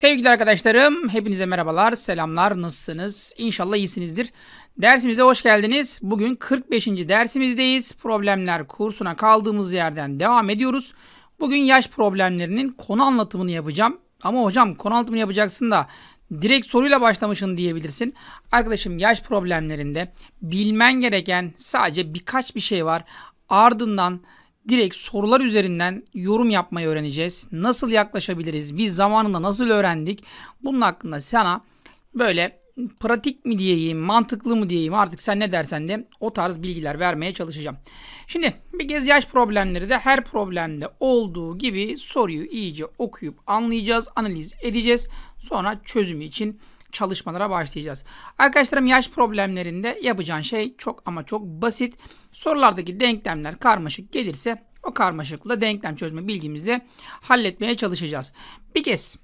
Sevgili arkadaşlarım, hepinize merhabalar, selamlar, nasılsınız? İnşallah iyisinizdir. Dersimize hoş geldiniz. Bugün 45. dersimizdeyiz. Problemler kursuna kaldığımız yerden devam ediyoruz. Bugün yaş problemlerinin konu anlatımını yapacağım. Ama hocam konu anlatımını yapacaksın da direkt soruyla başlamışsın diyebilirsin. Arkadaşım yaş problemlerinde bilmen gereken sadece birkaç bir şey var. Ardından direkt sorular üzerinden yorum yapmayı öğreneceğiz. Nasıl yaklaşabiliriz? Biz zamanında nasıl öğrendik? Bunun hakkında sana böyle pratik mi diyeyim, mantıklı mı diyeyim artık sen ne dersen de o tarz bilgiler vermeye çalışacağım. Şimdi bir kez yaş problemleri de her problemde olduğu gibi soruyu iyice okuyup anlayacağız, analiz edeceğiz. Sonra çözümü için çalışmalara başlayacağız. Arkadaşlarım yaş problemlerinde yapacağın şey çok ama çok basit. Sorulardaki denklemler karmaşık gelirse o karmaşıkla denklem çözme bilgimizle halletmeye çalışacağız. Bir kez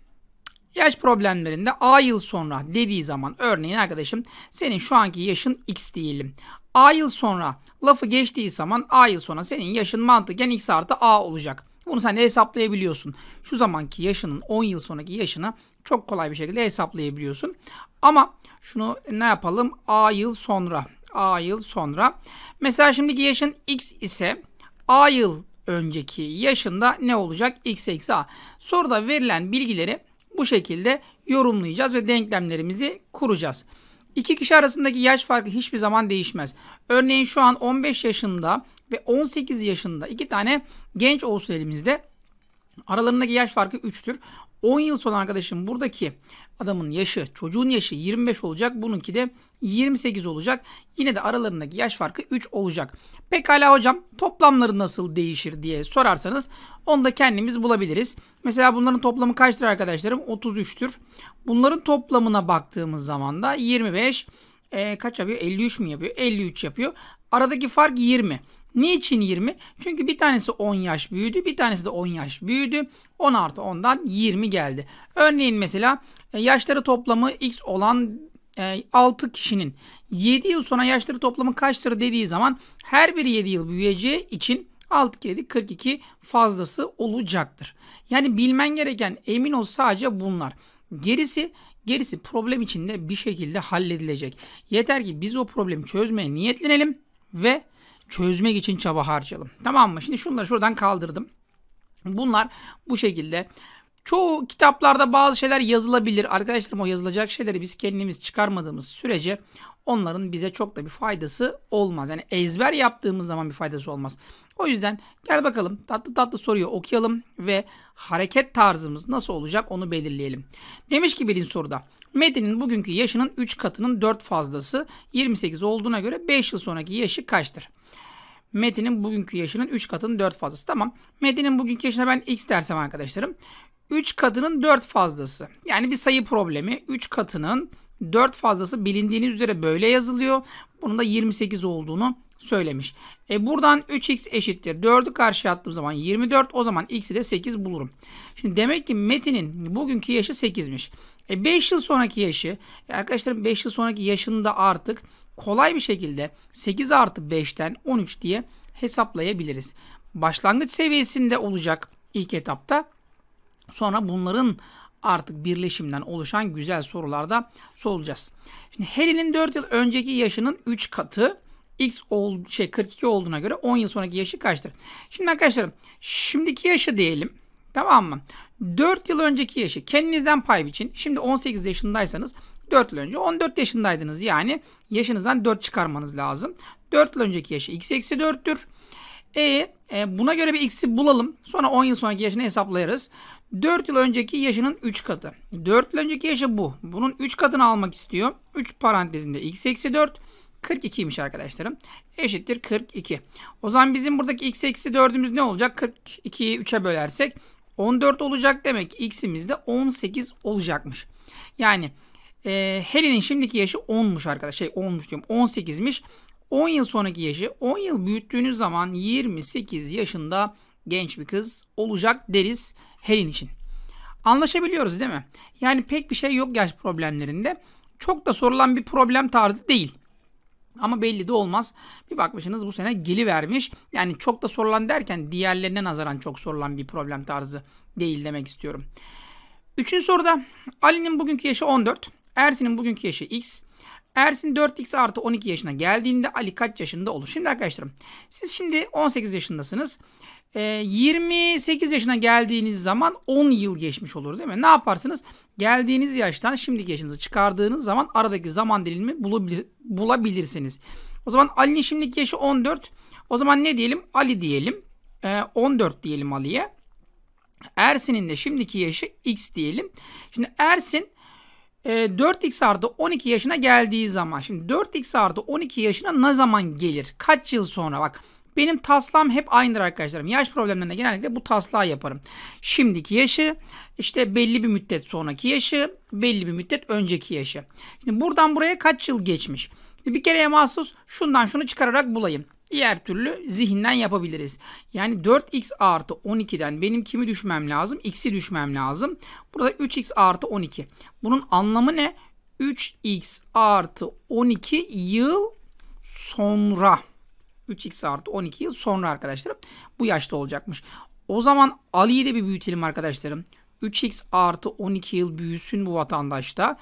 yaş problemlerinde A yıl sonra dediği zaman örneğin arkadaşım senin şu anki yaşın X diyelim. A yıl sonra lafı geçtiği zaman A yıl sonra senin yaşın mantıken X artı A olacak. Bunu sen de hesaplayabiliyorsun. Şu zamanki yaşının 10 yıl sonraki yaşına çok kolay bir şekilde hesaplayabiliyorsun. Ama şunu ne yapalım? A yıl sonra. A yıl sonra. Mesela şimdiki yaşın X ise A yıl önceki yaşında ne olacak? X eksi A. Soruda verilen bilgileri bu şekilde yorumlayacağız ve denklemlerimizi kuracağız. İki kişi arasındaki yaş farkı hiçbir zaman değişmez. Örneğin şu an 15 yaşında ve 18 yaşında iki tane genç olsun elimizde. Aralarındaki yaş farkı 3'tür. 10 yıl son arkadaşım buradaki Adamın yaşı, çocuğun yaşı 25 olacak. Bununki de 28 olacak. Yine de aralarındaki yaş farkı 3 olacak. Pekala hocam toplamları nasıl değişir diye sorarsanız onu da kendimiz bulabiliriz. Mesela bunların toplamı kaçtır arkadaşlarım? 33'tür. Bunların toplamına baktığımız zaman da 25 e, kaç yapıyor? 53 mi yapıyor? 53 yapıyor. Aradaki fark 20. Niçin 20? Çünkü bir tanesi 10 yaş büyüdü, bir tanesi de 10 yaş büyüdü. 10 artı 10'dan 20 geldi. Örneğin mesela e, yaşları toplamı x olan 6 e, kişinin 7 yıl sonra yaşları toplamı kaçtır dediği zaman her biri 7 yıl büyüyeceği için 6 kere 42 fazlası olacaktır. Yani bilmen gereken emin ol sadece bunlar. Gerisi gerisi problem içinde bir şekilde halledilecek. Yeter ki biz o problemi çözmeye niyetlenelim ve çözmek için çaba harcayalım. Tamam mı? Şimdi şunları şuradan kaldırdım. Bunlar bu şekilde. Çoğu kitaplarda bazı şeyler yazılabilir. Arkadaşlarım o yazılacak şeyleri biz kendimiz çıkarmadığımız sürece onların bize çok da bir faydası olmaz. Yani ezber yaptığımız zaman bir faydası olmaz. O yüzden gel bakalım tatlı tatlı soruyu okuyalım ve hareket tarzımız nasıl olacak onu belirleyelim. Demiş ki birinci soruda Metin'in bugünkü yaşının 3 katının 4 fazlası 28 olduğuna göre 5 yıl sonraki yaşı kaçtır? Metin'in bugünkü yaşının 3 katının 4 fazlası. Tamam. Metin'in bugünkü yaşına ben x dersem arkadaşlarım. 3 katının 4 fazlası. Yani bir sayı problemi. 3 katının 4 fazlası bilindiğiniz üzere böyle yazılıyor. Bunun da 28 olduğunu söylemiş. E buradan 3x eşittir. 4'ü karşıya attığım zaman 24. O zaman x'i de 8 bulurum. Şimdi demek ki Metin'in bugünkü yaşı 8'miş. E 5 yıl sonraki yaşı. E, arkadaşlarım 5 yıl sonraki yaşını da artık kolay bir şekilde 8 artı 5'ten 13 diye hesaplayabiliriz. Başlangıç seviyesinde olacak ilk etapta. Sonra bunların artık birleşimden oluşan güzel sorularda sorulacağız. Şimdi Harry'nin 4 yıl önceki yaşının 3 katı X ol, şey 42 olduğuna göre 10 yıl sonraki yaşı kaçtır? Şimdi arkadaşlarım şimdiki yaşı diyelim. Tamam mı? 4 yıl önceki yaşı kendinizden pay biçin. Şimdi 18 yaşındaysanız 4 yıl önce 14 yaşındaydınız. Yani yaşınızdan 4 çıkarmanız lazım. 4 yıl önceki yaşı x eksi 4'tür. E, e buna göre bir x'i bulalım. Sonra 10 yıl sonraki yaşını hesaplayarız. 4 yıl önceki yaşının 3 katı. 4 yıl önceki yaşı bu. Bunun 3 katını almak istiyor. 3 parantezinde x eksi 4. 42 42'ymiş arkadaşlarım. Eşittir 42. O zaman bizim buradaki x eksi 4'ümüz ne olacak? 42'yi 3'e bölersek 14 olacak demek ki x'imiz de 18 olacakmış. Yani e, Helen'in şimdiki yaşı 10'muş arkadaşlar. Şey 10'muş diyorum 18'miş. 10 yıl sonraki yaşı 10 yıl büyüttüğünüz zaman 28 yaşında genç bir kız olacak deriz. Helin için. Anlaşabiliyoruz değil mi? Yani pek bir şey yok yaş problemlerinde. Çok da sorulan bir problem tarzı değil. Ama belli de olmaz. Bir bakmışsınız bu sene geli vermiş. Yani çok da sorulan derken diğerlerine nazaran çok sorulan bir problem tarzı değil demek istiyorum. Üçüncü soruda Ali'nin bugünkü yaşı 14. Ersin'in bugünkü yaşı X. Ersin 4x artı 12 yaşına geldiğinde Ali kaç yaşında olur? Şimdi arkadaşlarım siz şimdi 18 yaşındasınız. 28 ee, yaşına geldiğiniz zaman 10 yıl geçmiş olur değil mi? Ne yaparsınız? Geldiğiniz yaştan şimdiki yaşınızı çıkardığınız zaman aradaki zaman dilimini bulabilir, bulabilirsiniz. O zaman Ali'nin şimdiki yaşı 14. O zaman ne diyelim? Ali diyelim. E, ee, 14 diyelim Ali'ye. Ersin'in de şimdiki yaşı X diyelim. Şimdi Ersin e, 4X artı 12 yaşına geldiği zaman. Şimdi 4X artı 12 yaşına ne zaman gelir? Kaç yıl sonra? Bak benim taslam hep aynıdır arkadaşlarım. Yaş problemlerine genellikle bu taslağı yaparım. Şimdiki yaşı, işte belli bir müddet sonraki yaşı, belli bir müddet önceki yaşı. Şimdi buradan buraya kaç yıl geçmiş? Bir kereye mahsus şundan şunu çıkararak bulayım. Diğer türlü zihinden yapabiliriz. Yani 4x artı 12'den benim kimi düşmem lazım? X'i düşmem lazım. Burada 3x artı 12. Bunun anlamı ne? 3x artı 12 yıl sonra. 3x artı 12 yıl sonra arkadaşlarım bu yaşta olacakmış. O zaman Ali'yi de bir büyütelim arkadaşlarım. 3x artı 12 yıl büyüsün bu vatandaşta.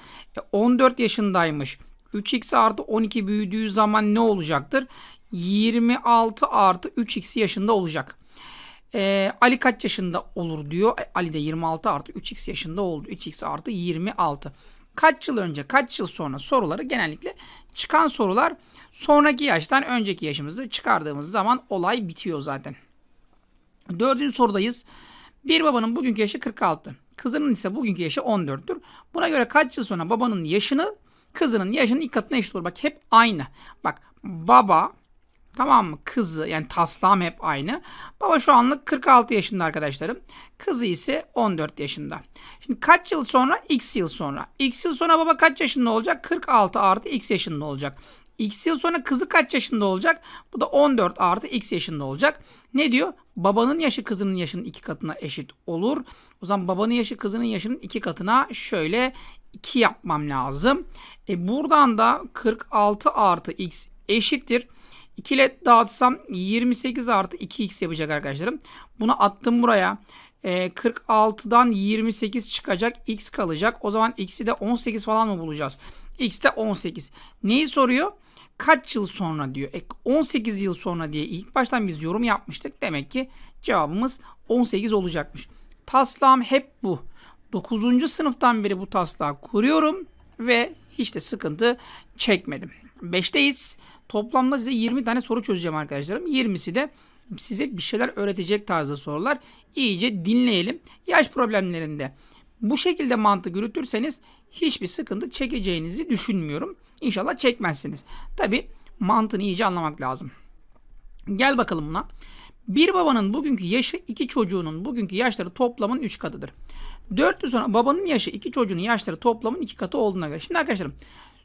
14 e, yaşındaymış. 3x artı 12 büyüdüğü zaman ne olacaktır? 26 artı 3x yaşında olacak. Ee, Ali kaç yaşında olur diyor. E, Ali de 26 artı 3x yaşında oldu. 3x artı 26 kaç yıl önce, kaç yıl sonra soruları genellikle çıkan sorular sonraki yaştan önceki yaşımızı çıkardığımız zaman olay bitiyor zaten. Dördüncü sorudayız. Bir babanın bugünkü yaşı 46. Kızının ise bugünkü yaşı 14'tür. Buna göre kaç yıl sonra babanın yaşını kızının yaşının ilk katına eşit olur. Bak hep aynı. Bak baba Tamam mı? Kızı yani taslağım hep aynı. Baba şu anlık 46 yaşında arkadaşlarım. Kızı ise 14 yaşında. Şimdi kaç yıl sonra? X yıl sonra. X yıl sonra baba kaç yaşında olacak? 46 artı X yaşında olacak. X yıl sonra kızı kaç yaşında olacak? Bu da 14 artı X yaşında olacak. Ne diyor? Babanın yaşı kızının yaşının iki katına eşit olur. O zaman babanın yaşı kızının yaşının iki katına şöyle 2 yapmam lazım. E buradan da 46 artı X eşittir. 2 ile dağıtsam 28 artı 2x yapacak arkadaşlarım. Bunu attım buraya. E, 46'dan 28 çıkacak. X kalacak. O zaman x'i de 18 falan mı bulacağız? X de 18. Neyi soruyor? Kaç yıl sonra diyor. E, 18 yıl sonra diye ilk baştan biz yorum yapmıştık. Demek ki cevabımız 18 olacakmış. Taslağım hep bu. 9. sınıftan beri bu taslağı kuruyorum ve hiç de sıkıntı çekmedim. 5'teyiz. Toplamda size 20 tane soru çözeceğim arkadaşlarım. 20'si de size bir şeyler öğretecek tarzda sorular. İyice dinleyelim. Yaş problemlerinde bu şekilde mantık yürütürseniz hiçbir sıkıntı çekeceğinizi düşünmüyorum. İnşallah çekmezsiniz. Tabi mantığını iyice anlamak lazım. Gel bakalım buna. Bir babanın bugünkü yaşı iki çocuğunun bugünkü yaşları toplamın 3 katıdır. 400 sonra babanın yaşı iki çocuğunun yaşları toplamın 2 katı olduğuna göre. Şimdi arkadaşlarım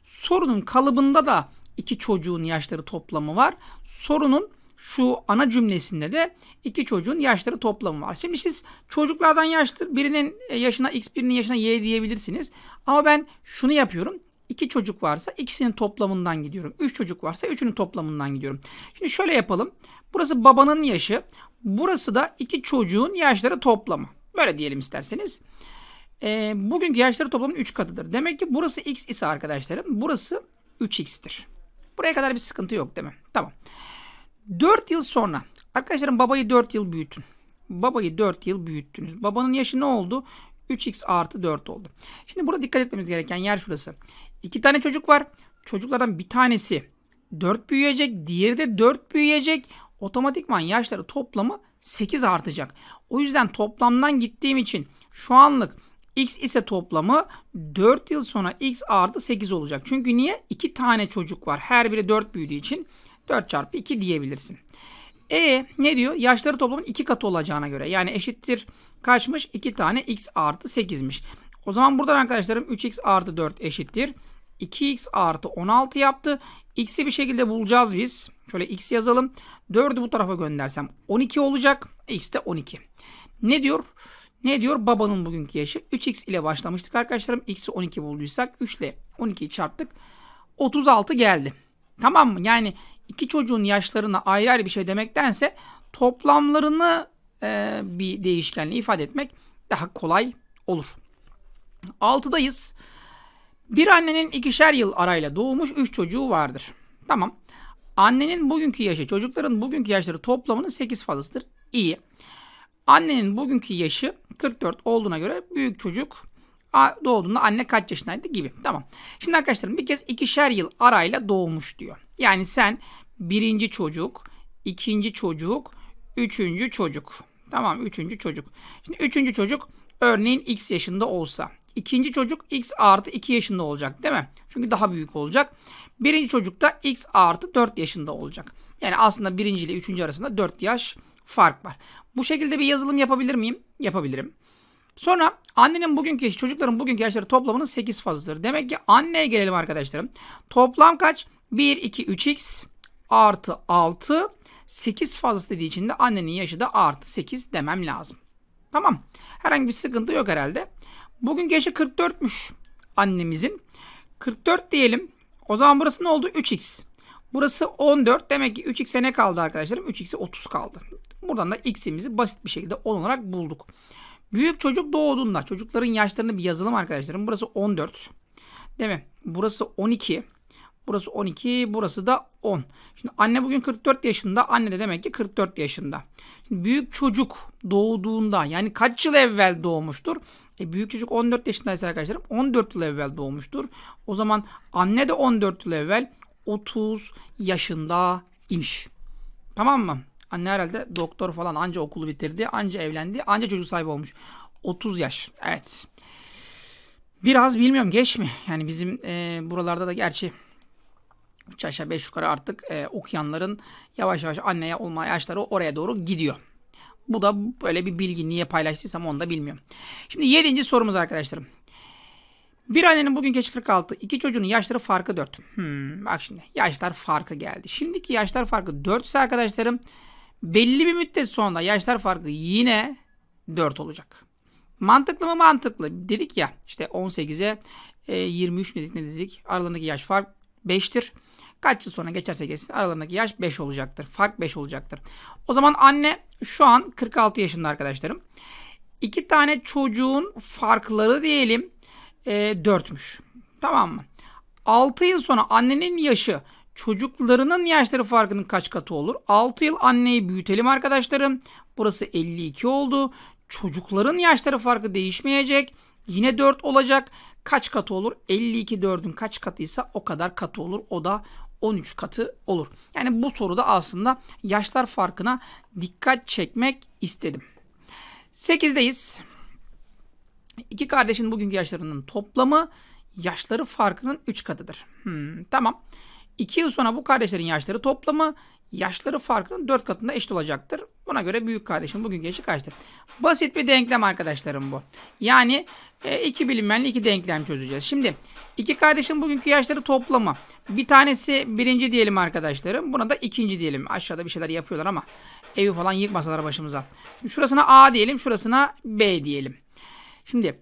sorunun kalıbında da iki çocuğun yaşları toplamı var. Sorunun şu ana cümlesinde de iki çocuğun yaşları toplamı var. Şimdi siz çocuklardan yaştır, birinin yaşına x birinin yaşına y diyebilirsiniz. Ama ben şunu yapıyorum. İki çocuk varsa ikisinin toplamından gidiyorum. Üç çocuk varsa üçünün toplamından gidiyorum. Şimdi şöyle yapalım. Burası babanın yaşı. Burası da iki çocuğun yaşları toplamı. Böyle diyelim isterseniz. E, bugünkü yaşları toplamın 3 katıdır. Demek ki burası x ise arkadaşlarım burası 3x'tir. Buraya kadar bir sıkıntı yok değil mi? Tamam. 4 yıl sonra. Arkadaşlarım babayı 4 yıl büyütün. Babayı 4 yıl büyüttünüz. Babanın yaşı ne oldu? 3x artı 4 oldu. Şimdi burada dikkat etmemiz gereken yer şurası. İki tane çocuk var. Çocuklardan bir tanesi 4 büyüyecek. Diğeri de 4 büyüyecek. Otomatikman yaşları toplamı 8 artacak. O yüzden toplamdan gittiğim için şu anlık X ise toplamı 4 yıl sonra X artı 8 olacak. Çünkü niye? 2 tane çocuk var. Her biri 4 büyüdüğü için 4 çarpı 2 diyebilirsin. E ne diyor? Yaşları toplamın 2 katı olacağına göre. Yani eşittir kaçmış? 2 tane x artı 8'miş. O zaman buradan arkadaşlarım 3x artı 4 eşittir. 2x artı 16 yaptı. X'i bir şekilde bulacağız biz. Şöyle x yazalım. 4'ü bu tarafa göndersem 12 olacak. X de 12. Ne diyor? Ne diyor? Babanın bugünkü yaşı 3x ile başlamıştık arkadaşlarım. x'i 12 bulduysak 3 ile 12'yi çarptık. 36 geldi. Tamam mı? Yani iki çocuğun yaşlarına ayrı ayrı bir şey demektense toplamlarını e, bir değişkenle ifade etmek daha kolay olur. 6'dayız. Bir annenin ikişer yıl arayla doğmuş 3 çocuğu vardır. Tamam. Annenin bugünkü yaşı çocukların bugünkü yaşları toplamının 8 fazlasıdır. İyi. İyi. Annenin bugünkü yaşı 44 olduğuna göre büyük çocuk doğduğunda anne kaç yaşındaydı gibi. Tamam. Şimdi arkadaşlarım bir kez ikişer yıl arayla doğmuş diyor. Yani sen birinci çocuk, ikinci çocuk, üçüncü çocuk. Tamam üçüncü çocuk. Şimdi üçüncü çocuk örneğin x yaşında olsa. ikinci çocuk x artı 2 yaşında olacak değil mi? Çünkü daha büyük olacak. Birinci çocuk da x artı 4 yaşında olacak. Yani aslında birinci ile üçüncü arasında 4 yaş fark var. Bu şekilde bir yazılım yapabilir miyim? Yapabilirim. Sonra annenin bugünkü çocukların bugünkü yaşları toplamının 8 fazladır. Demek ki anneye gelelim arkadaşlarım. Toplam kaç? 1, 2, 3x artı 6. 8 fazlası dediği için de annenin yaşı da artı 8 demem lazım. Tamam. Herhangi bir sıkıntı yok herhalde. Bugün yaşı 44'müş annemizin. 44 diyelim. O zaman burası ne oldu? 3x. Burası 14. Demek ki 3x'e ne kaldı arkadaşlarım? 3x'e 30 kaldı. Buradan da x'imizi basit bir şekilde 10 olarak bulduk. Büyük çocuk doğduğunda çocukların yaşlarını bir yazalım arkadaşlarım. Burası 14. Değil mi? Burası 12. Burası 12. Burası da 10. Şimdi anne bugün 44 yaşında. Anne de demek ki 44 yaşında. Şimdi büyük çocuk doğduğunda yani kaç yıl evvel doğmuştur? E büyük çocuk 14 yaşındaysa arkadaşlarım 14 yıl evvel doğmuştur. O zaman anne de 14 yıl evvel 30 yaşında imiş. Tamam mı? Anne herhalde doktor falan anca okulu bitirdi, anca evlendi, anca çocuk sahibi olmuş. 30 yaş. Evet. Biraz bilmiyorum geç mi? Yani bizim e, buralarda da gerçi 3 aşağı 5 yukarı artık e, okuyanların yavaş yavaş anneye olma yaşları oraya doğru gidiyor. Bu da böyle bir bilgi niye paylaştıysam onu da bilmiyorum. Şimdi 7. sorumuz arkadaşlarım. Bir annenin bugün yaşı 46, iki çocuğun yaşları farkı 4. Hmm, bak şimdi yaşlar farkı geldi. Şimdiki yaşlar farkı 4 ise arkadaşlarım Belli bir müddet sonra yaşlar farkı yine 4 olacak. Mantıklı mı? Mantıklı. Dedik ya işte 18'e 23 e, dedik ne dedik? Aralarındaki yaş fark 5'tir. Kaç yıl sonra geçerse geçsin aralarındaki yaş 5 olacaktır. Fark 5 olacaktır. O zaman anne şu an 46 yaşında arkadaşlarım. İki tane çocuğun farkları diyelim e, 4'müş. Tamam mı? 6 yıl sonra annenin yaşı çocuklarının yaşları farkının kaç katı olur? 6 yıl anneyi büyütelim arkadaşlarım. Burası 52 oldu. Çocukların yaşları farkı değişmeyecek. Yine 4 olacak. Kaç katı olur? 52 4'ün kaç katıysa o kadar katı olur. O da 13 katı olur. Yani bu soruda aslında yaşlar farkına dikkat çekmek istedim. 8'deyiz. İki kardeşin bugünkü yaşlarının toplamı yaşları farkının 3 katıdır. Hmm, tamam. Tamam. 2 yıl sonra bu kardeşlerin yaşları toplamı yaşları farkının 4 katında eşit olacaktır. Buna göre büyük kardeşin bugün yaşı kaçtır? Basit bir denklem arkadaşlarım bu. Yani e, iki bilinmeyenli iki denklem çözeceğiz. Şimdi iki kardeşin bugünkü yaşları toplamı. Bir tanesi birinci diyelim arkadaşlarım. Buna da ikinci diyelim. Aşağıda bir şeyler yapıyorlar ama evi falan yıkmasalar başımıza. Şimdi şurasına A diyelim, şurasına B diyelim. Şimdi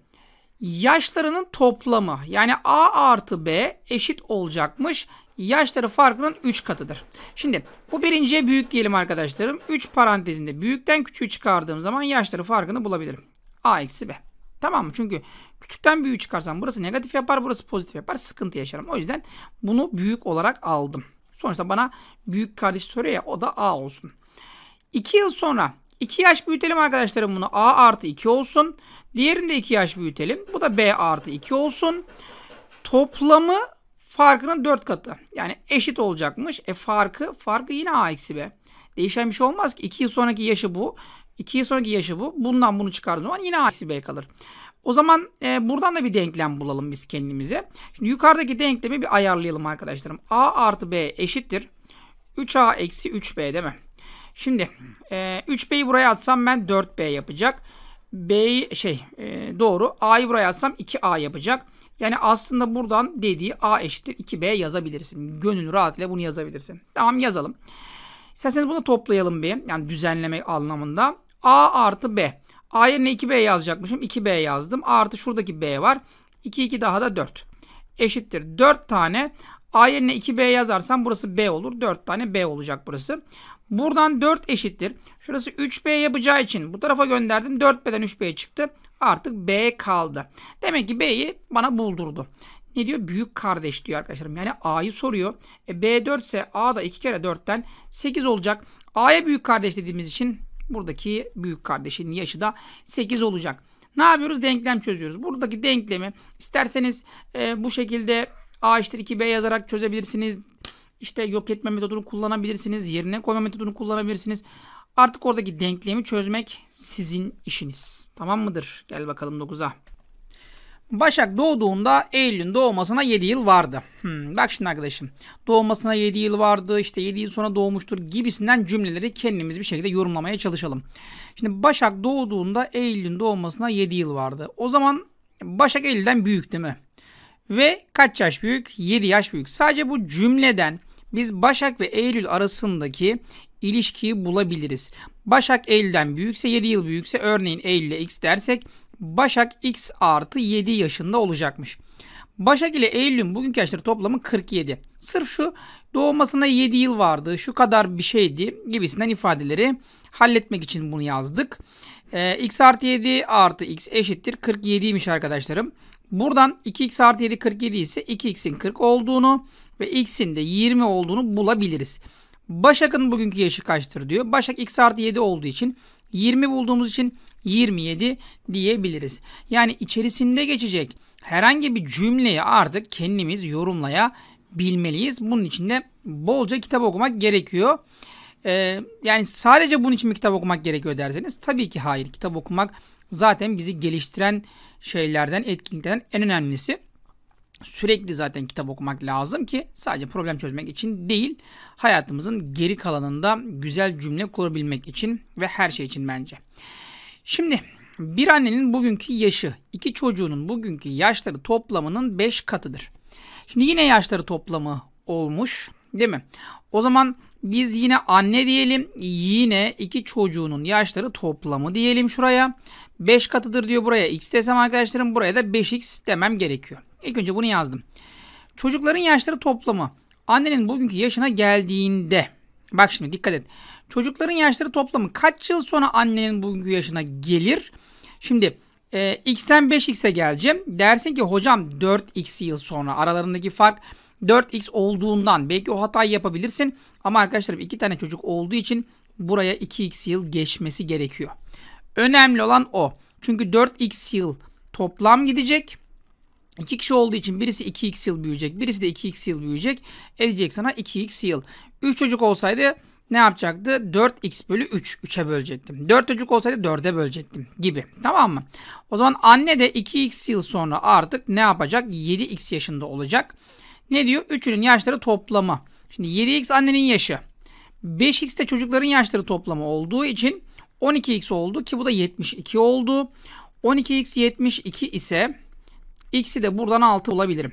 yaşlarının toplamı yani A artı B eşit olacakmış yaşları farkının 3 katıdır. Şimdi bu birinciye büyük diyelim arkadaşlarım. 3 parantezinde büyükten küçüğü çıkardığım zaman yaşları farkını bulabilirim. A eksi B. Tamam mı? Çünkü küçükten büyüğü çıkarsam burası negatif yapar, burası pozitif yapar. Sıkıntı yaşarım. O yüzden bunu büyük olarak aldım. Sonuçta bana büyük kardeş soruyor ya o da A olsun. 2 yıl sonra 2 yaş büyütelim arkadaşlarım bunu. A artı 2 olsun. Diğerini de 2 yaş büyütelim. Bu da B artı 2 olsun. Toplamı farkının 4 katı. Yani eşit olacakmış. E farkı, farkı yine a eksi b. Değişen bir şey olmaz ki. 2 yıl sonraki yaşı bu. 2 yıl sonraki yaşı bu. Bundan bunu çıkardığı zaman yine a eksi b kalır. O zaman e, buradan da bir denklem bulalım biz kendimize. Şimdi yukarıdaki denklemi bir ayarlayalım arkadaşlarım. a artı b eşittir. 3a eksi 3b değil mi? Şimdi e, 3b'yi buraya atsam ben 4b yapacak. B şey e, doğru. A'yı buraya atsam 2a yapacak. Yani aslında buradan dediği A eşittir 2B yazabilirsin. Gönül rahatıyla bunu yazabilirsin. Tamam yazalım. İsterseniz bunu toplayalım bir. Yani düzenleme anlamında. A artı B. A yerine 2B yazacakmışım. 2B yazdım. A artı şuradaki B var. 2 2 daha da 4. Eşittir 4 tane A yerine 2B yazarsam burası B olur. 4 tane B olacak burası. Buradan 4 eşittir. Şurası 3B yapacağı için bu tarafa gönderdim. 4B'den 3B çıktı. Artık B kaldı. Demek ki B'yi bana buldurdu. Ne diyor? Büyük kardeş diyor arkadaşlarım. Yani A'yı soruyor. E, B 4 ise A da 2 kere 4'ten 8 olacak. A'ya büyük kardeş dediğimiz için buradaki büyük kardeşin yaşı da 8 olacak. Ne yapıyoruz? Denklem çözüyoruz. Buradaki denklemi isterseniz e, bu şekilde A eşittir 2B yazarak çözebilirsiniz. İşte yok etme metodunu kullanabilirsiniz. Yerine koyma metodunu kullanabilirsiniz. Artık oradaki denklemi çözmek sizin işiniz. Tamam mıdır? Gel bakalım 9'a. Başak doğduğunda Eylül'ün doğmasına 7 yıl vardı. Hmm, bak şimdi arkadaşım. Doğmasına 7 yıl vardı, İşte 7 yıl sonra doğmuştur gibisinden cümleleri kendimiz bir şekilde yorumlamaya çalışalım. Şimdi Başak doğduğunda Eylül'ün doğmasına 7 yıl vardı. O zaman Başak Eylül'den büyük değil mi? ve kaç yaş büyük? 7 yaş büyük. Sadece bu cümleden biz Başak ve Eylül arasındaki ilişkiyi bulabiliriz. Başak Eylül'den büyükse 7 yıl büyükse örneğin ile x dersek Başak x artı 7 yaşında olacakmış. Başak ile Eylül'ün bugünkü yaşları toplamı 47. Sırf şu doğmasına 7 yıl vardı, şu kadar bir şeydi gibisinden ifadeleri halletmek için bunu yazdık. Ee, x artı 7 artı x eşittir 47'ymiş arkadaşlarım. Buradan 2x artı 7 47 ise 2x'in 40 olduğunu ve x'in de 20 olduğunu bulabiliriz. Başak'ın bugünkü yaşı kaçtır diyor. Başak x artı 7 olduğu için 20 bulduğumuz için 27 diyebiliriz. Yani içerisinde geçecek herhangi bir cümleyi artık kendimiz yorumlayabilmeliyiz. Bunun için de bolca kitap okumak gerekiyor. Ee, yani sadece bunun için mi kitap okumak gerekiyor derseniz tabii ki hayır. Kitap okumak zaten bizi geliştiren şeylerden, etkinliklerden en önemlisi sürekli zaten kitap okumak lazım ki sadece problem çözmek için değil hayatımızın geri kalanında güzel cümle kurabilmek için ve her şey için bence. Şimdi bir annenin bugünkü yaşı iki çocuğunun bugünkü yaşları toplamının 5 katıdır. Şimdi yine yaşları toplamı olmuş değil mi? O zaman biz yine anne diyelim. Yine iki çocuğunun yaşları toplamı diyelim şuraya. 5 katıdır diyor buraya. X desem arkadaşlarım buraya da 5X demem gerekiyor. İlk önce bunu yazdım. Çocukların yaşları toplamı annenin bugünkü yaşına geldiğinde bak şimdi dikkat et. Çocukların yaşları toplamı kaç yıl sonra annenin bugünkü yaşına gelir? Şimdi e, x'ten 5x'e geleceğim. Dersin ki hocam 4x yıl sonra aralarındaki fark 4x olduğundan belki o hatayı yapabilirsin. Ama arkadaşlarım iki tane çocuk olduğu için buraya 2x yıl geçmesi gerekiyor. Önemli olan o. Çünkü 4x yıl toplam gidecek. İki kişi olduğu için birisi 2x yıl büyüyecek. Birisi de 2x yıl büyüyecek. Edecek sana 2x yıl. 3 çocuk olsaydı ne yapacaktı? 4x bölü 3. 3'e bölecektim. 4 çocuk olsaydı 4'e bölecektim gibi. Tamam mı? O zaman anne de 2x yıl sonra artık ne yapacak? 7x yaşında olacak. Ne diyor? Üçünün yaşları toplamı. Şimdi 7x annenin yaşı. 5x de çocukların yaşları toplamı olduğu için 12x oldu ki bu da 72 oldu. 12x 72 ise x'i de buradan 6 bulabilirim.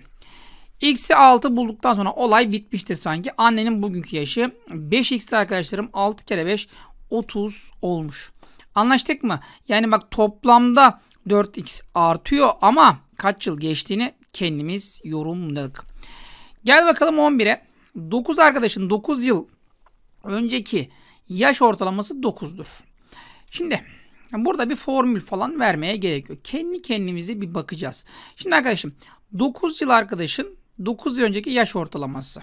X'i 6 bulduktan sonra olay bitmiştir sanki. Annenin bugünkü yaşı 5x'te arkadaşlarım 6 kere 5 30 olmuş. Anlaştık mı? Yani bak toplamda 4x artıyor ama kaç yıl geçtiğini kendimiz yorumladık. Gel bakalım 11'e. 9 arkadaşın 9 yıl önceki yaş ortalaması 9'dur. Şimdi burada bir formül falan vermeye gerek yok. Kendi kendimize bir bakacağız. Şimdi arkadaşım 9 yıl arkadaşın 9 yıl önceki yaş ortalaması.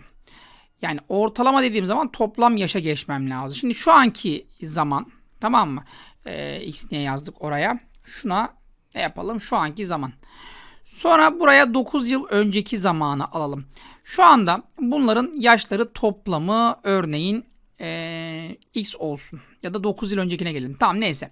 Yani ortalama dediğim zaman toplam yaşa geçmem lazım. Şimdi şu anki zaman tamam mı? Ee, X niye yazdık oraya? Şuna ne yapalım? Şu anki zaman. Sonra buraya 9 yıl önceki zamanı alalım. Şu anda bunların yaşları toplamı örneğin e, x olsun. Ya da 9 yıl öncekine gelin. Tamam neyse.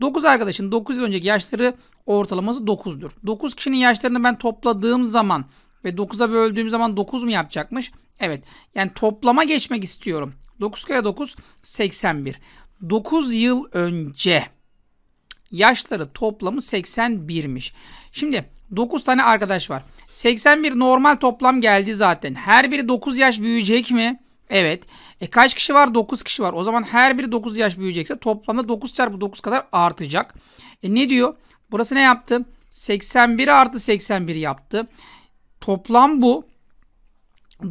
9 arkadaşın 9 yıl önceki yaşları ortalaması 9'dur. 9 kişinin yaşlarını ben topladığım zaman ve 9'a böldüğüm zaman 9 mu yapacakmış? Evet. Yani toplama geçmek istiyorum. 9 kaya 9 81. 9 yıl önce yaşları toplamı 81'miş. Şimdi 9 tane arkadaş var. 81 normal toplam geldi zaten. Her biri 9 yaş büyüyecek mi? Evet. E kaç kişi var? 9 kişi var. O zaman her biri 9 yaş büyüyecekse toplamda 9 çarpı 9 kadar artacak. E ne diyor? Burası ne yaptı? 81 artı 81 yaptı. Toplam bu.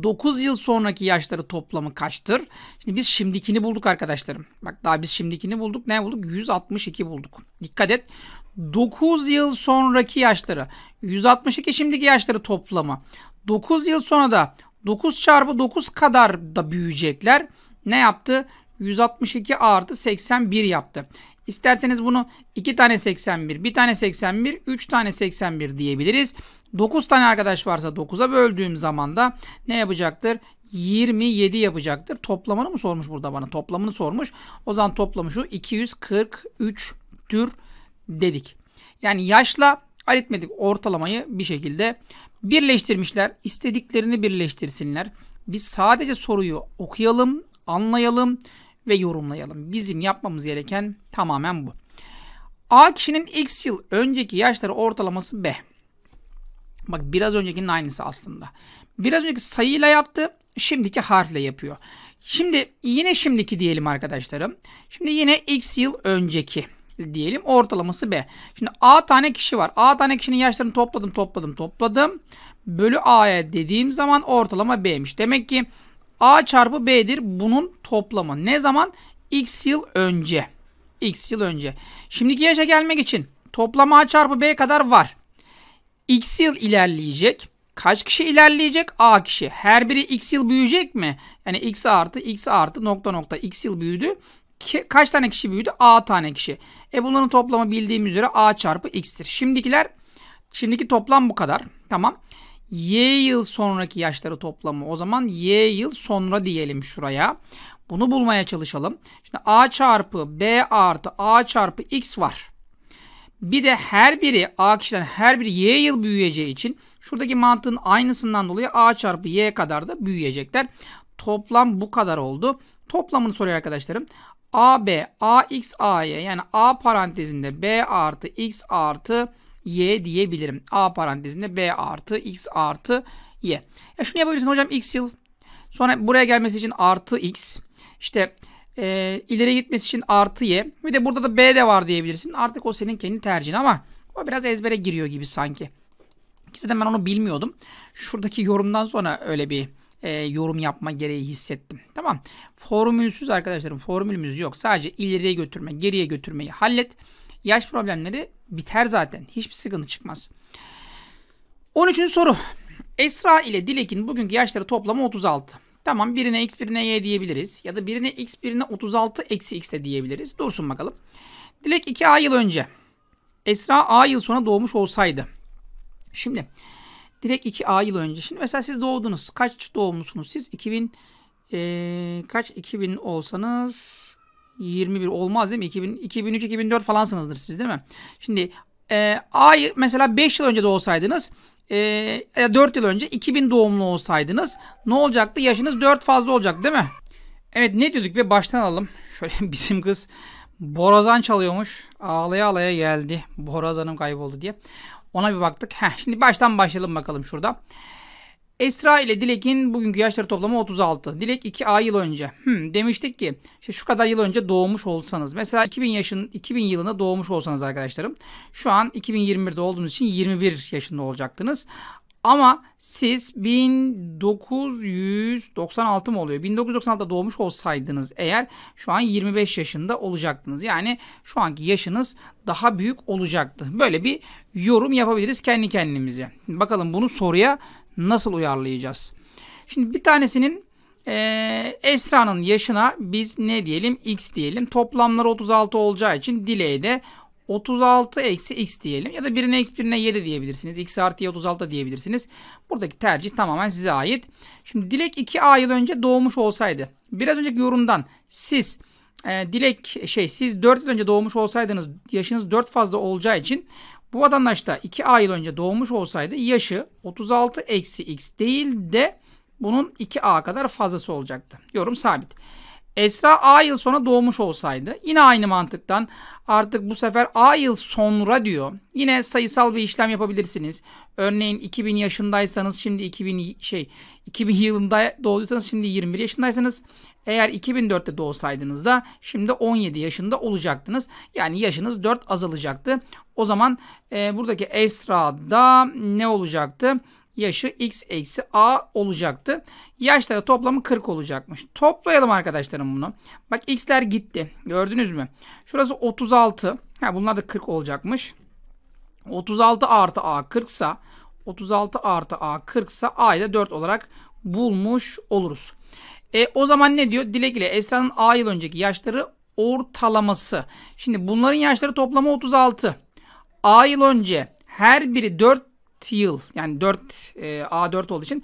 9 yıl sonraki yaşları toplamı kaçtır? Şimdi biz şimdikini bulduk arkadaşlarım. Bak daha biz şimdikini bulduk. Ne bulduk? 162 bulduk. Dikkat et. 9 yıl sonraki yaşları. 162 şimdiki yaşları toplamı. 9 yıl sonra da 9 çarpı 9 kadar da büyüyecekler. Ne yaptı? 162 artı 81 yaptı. İsterseniz bunu 2 tane 81, 1 tane 81, 3 tane 81 diyebiliriz. 9 tane arkadaş varsa 9'a böldüğüm zaman da ne yapacaktır? 27 yapacaktır. Toplamını mı sormuş burada bana? Toplamını sormuş. O zaman toplamı şu 243'tür dedik. Yani yaşla aritmetik ortalamayı bir şekilde birleştirmişler. İstediklerini birleştirsinler. Biz sadece soruyu okuyalım, anlayalım ve yorumlayalım. Bizim yapmamız gereken tamamen bu. A kişinin X yıl önceki yaşları ortalaması B. Bak biraz öncekinin aynısı aslında. Biraz önceki sayıyla yaptı. Şimdiki harfle yapıyor. Şimdi yine şimdiki diyelim arkadaşlarım. Şimdi yine X yıl önceki diyelim. Ortalaması B. Şimdi A tane kişi var. A tane kişinin yaşlarını topladım topladım topladım. Bölü A'ya dediğim zaman ortalama B'miş. Demek ki A çarpı B'dir bunun toplamı. Ne zaman? X yıl önce. X yıl önce. Şimdiki yaşa gelmek için toplam A çarpı B kadar var. X yıl ilerleyecek. Kaç kişi ilerleyecek? A kişi. Her biri X yıl büyüyecek mi? Yani X artı X artı nokta nokta X yıl büyüdü. kaç tane kişi büyüdü? A tane kişi. E bunların toplamı bildiğim üzere A çarpı X'tir. Şimdikiler Şimdiki toplam bu kadar. Tamam y yıl sonraki yaşları toplamı. O zaman y yıl sonra diyelim şuraya. Bunu bulmaya çalışalım. Şimdi a çarpı b artı a çarpı x var. Bir de her biri a kişiden her biri y yıl büyüyeceği için şuradaki mantığın aynısından dolayı a çarpı y kadar da büyüyecekler. Toplam bu kadar oldu. Toplamını soruyor arkadaşlarım. AB, AX, AY yani A parantezinde B artı X artı y diyebilirim. A parantezinde b artı x artı y. Ya şunu yapabilirsin hocam x yıl. Sonra buraya gelmesi için artı x. İşte e, ileri gitmesi için artı y. Bir de burada da b de var diyebilirsin. Artık o senin kendi tercihin ama o biraz ezbere giriyor gibi sanki. Zaten ben onu bilmiyordum. Şuradaki yorumdan sonra öyle bir e, yorum yapma gereği hissettim. Tamam. Formülsüz arkadaşlarım formülümüz yok. Sadece ileriye götürme, geriye götürmeyi hallet yaş problemleri biter zaten. Hiçbir sıkıntı çıkmaz. 13. soru. Esra ile Dilek'in bugünkü yaşları toplamı 36. Tamam birine x birine y diyebiliriz. Ya da birine x birine 36 eksi x de diyebiliriz. Dursun bakalım. Dilek 2a yıl önce. Esra a yıl sonra doğmuş olsaydı. Şimdi direkt 2a yıl önce. Şimdi mesela siz doğdunuz. Kaç doğmuşsunuz siz? 2000 e, kaç 2000 olsanız 21 olmaz değil mi? 2000, 2003 2004 falansınızdır siz değil mi? Şimdi e, ay mesela 5 yıl önce de olsaydınız e, 4 yıl önce 2000 doğumlu olsaydınız ne olacaktı? Yaşınız 4 fazla olacak değil mi? Evet ne diyorduk be baştan alalım. Şöyle bizim kız borazan çalıyormuş. Ağlaya ağlaya geldi. Borazanım kayboldu diye. Ona bir baktık. Heh, şimdi baştan başlayalım bakalım şurada. Esra ile Dilek'in bugünkü yaşları toplamı 36. Dilek 2 ay yıl önce. Hmm, demiştik ki işte şu kadar yıl önce doğmuş olsanız. Mesela 2000 yaşın 2000 yılında doğmuş olsanız arkadaşlarım. Şu an 2021'de olduğunuz için 21 yaşında olacaktınız. Ama siz 1996 mı oluyor? 1996'da doğmuş olsaydınız eğer şu an 25 yaşında olacaktınız. Yani şu anki yaşınız daha büyük olacaktı. Böyle bir yorum yapabiliriz kendi kendimize. Bakalım bunu soruya nasıl uyarlayacağız? Şimdi bir tanesinin e, Esra'nın yaşına biz ne diyelim x diyelim. Toplamları 36 olacağı için dileğe de 36 eksi x diyelim ya da birine x birine 7 diyebilirsiniz. x artı y 36 diyebilirsiniz. Buradaki tercih tamamen size ait. Şimdi Dilek 2a yıl önce doğmuş olsaydı biraz önceki yorumdan siz e, Dilek şey siz 4 yıl önce doğmuş olsaydınız yaşınız 4 fazla olacağı için bu vatandaş da 2A yıl önce doğmuş olsaydı yaşı 36 eksi x değil de bunun 2A kadar fazlası olacaktı. Yorum sabit. Esra A yıl sonra doğmuş olsaydı yine aynı mantıktan artık bu sefer A yıl sonra diyor. Yine sayısal bir işlem yapabilirsiniz. Örneğin 2000 yaşındaysanız şimdi 2000 şey 2000 yılında doğduysanız şimdi 21 yaşındaysanız eğer 2004'te doğsaydınız da şimdi 17 yaşında olacaktınız. Yani yaşınız 4 azalacaktı. O zaman e, buradaki Esra'da ne olacaktı? Yaşı x eksi a olacaktı. Yaşları toplamı 40 olacakmış. Toplayalım arkadaşlarım bunu. Bak x'ler gitti. Gördünüz mü? Şurası 36. Ha, bunlar da 40 olacakmış. 36 artı a 40 ise, 36 artı a 40 ise a'yı da 4 olarak bulmuş oluruz. E, o zaman ne diyor? Dilek ile Esra'nın A yıl önceki yaşları ortalaması. Şimdi bunların yaşları toplamı 36. A yıl önce her biri 4 yıl yani 4 e, A4 olduğu için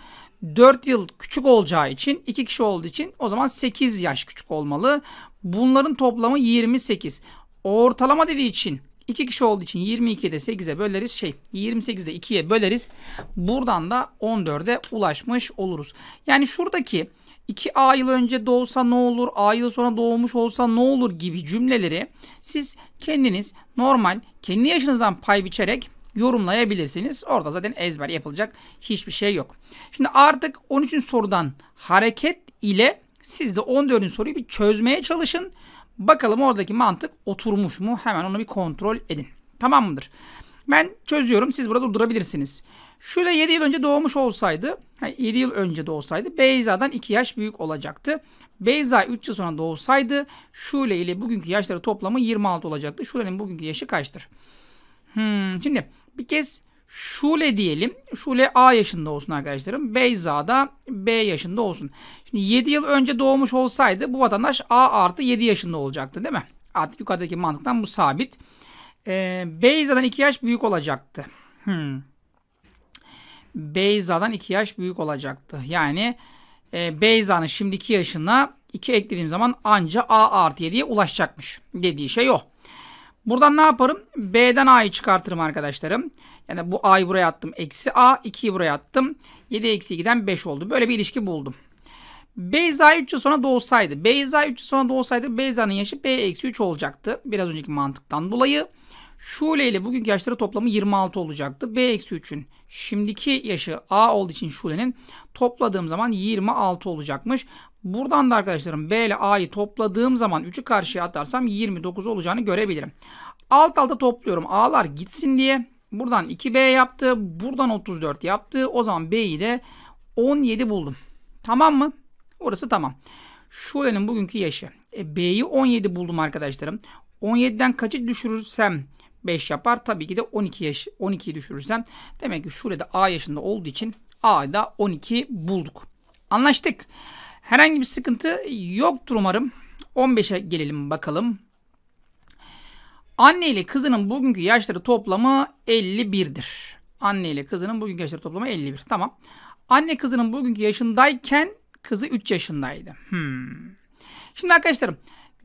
4 yıl küçük olacağı için 2 kişi olduğu için o zaman 8 yaş küçük olmalı. Bunların toplamı 28. Ortalama dediği için 2 kişi olduğu için 22'de 8'e böleriz. Şey 28'de 2'ye böleriz. Buradan da 14'e ulaşmış oluruz. Yani şuradaki 2A yıl önce doğsa ne olur, A yıl sonra doğmuş olsa ne olur gibi cümleleri siz kendiniz normal kendi yaşınızdan pay biçerek yorumlayabilirsiniz. Orada zaten ezber yapılacak hiçbir şey yok. Şimdi artık 13. sorudan hareket ile siz de 14. soruyu bir çözmeye çalışın. Bakalım oradaki mantık oturmuş mu? Hemen onu bir kontrol edin. Tamam mıdır? Ben çözüyorum. Siz burada durdurabilirsiniz. Şule 7 yıl önce doğmuş olsaydı, 7 yıl önce doğsaydı Beyza'dan 2 yaş büyük olacaktı. Beyza 3 yıl sonra doğsaydı Şule ile bugünkü yaşları toplamı 26 olacaktı. Şule'nin bugünkü yaşı kaçtır? Hmm, şimdi bir kez Şule diyelim. Şule A yaşında olsun arkadaşlarım. Beyza da B yaşında olsun. Şimdi 7 yıl önce doğmuş olsaydı bu vatandaş A artı 7 yaşında olacaktı değil mi? Artık yukarıdaki mantıktan bu sabit. Ee, Beyza'dan 2 yaş büyük olacaktı. Hmm. Beyza'dan 2 yaş büyük olacaktı. Yani e, Beyza'nın şimdiki yaşına 2 eklediğim zaman anca A artı 7'ye ulaşacakmış. Dediği şey o. Buradan ne yaparım? B'den A'yı çıkartırım arkadaşlarım. Yani bu A'yı buraya attım. Eksi A, 2'yi buraya attım. 7 eksi 2'den 5 oldu. Böyle bir ilişki buldum. Beyza 3 yıl sonra doğsaydı. Beyza 3 yıl sonra doğsaydı Beyza'nın yaşı B eksi 3 olacaktı. Biraz önceki mantıktan dolayı. Şule ile bugünkü yaşları toplamı 26 olacaktı. B eksi 3'ün şimdiki yaşı A olduğu için Şule'nin topladığım zaman 26 olacakmış. Buradan da arkadaşlarım B ile A'yı topladığım zaman 3'ü karşıya atarsam 29 olacağını görebilirim. Alt alta topluyorum A'lar gitsin diye. Buradan 2B yaptı. Buradan 34 yaptı. O zaman B'yi de 17 buldum. Tamam mı? Orası tamam. Şule'nin bugünkü yaşı. E, B'yi 17 buldum arkadaşlarım. 17'den kaçı düşürürsem 5 yapar. Tabii ki de 12 yaş 12'yi düşürürsem demek ki şurada A yaşında olduğu için A'da 12 bulduk. Anlaştık. Herhangi bir sıkıntı yoktur umarım. 15'e gelelim bakalım. Anne ile kızının bugünkü yaşları toplamı 51'dir. Anne ile kızının bugünkü yaşları toplamı 51. Tamam. Anne kızının bugünkü yaşındayken kızı 3 yaşındaydı. Hmm. Şimdi arkadaşlarım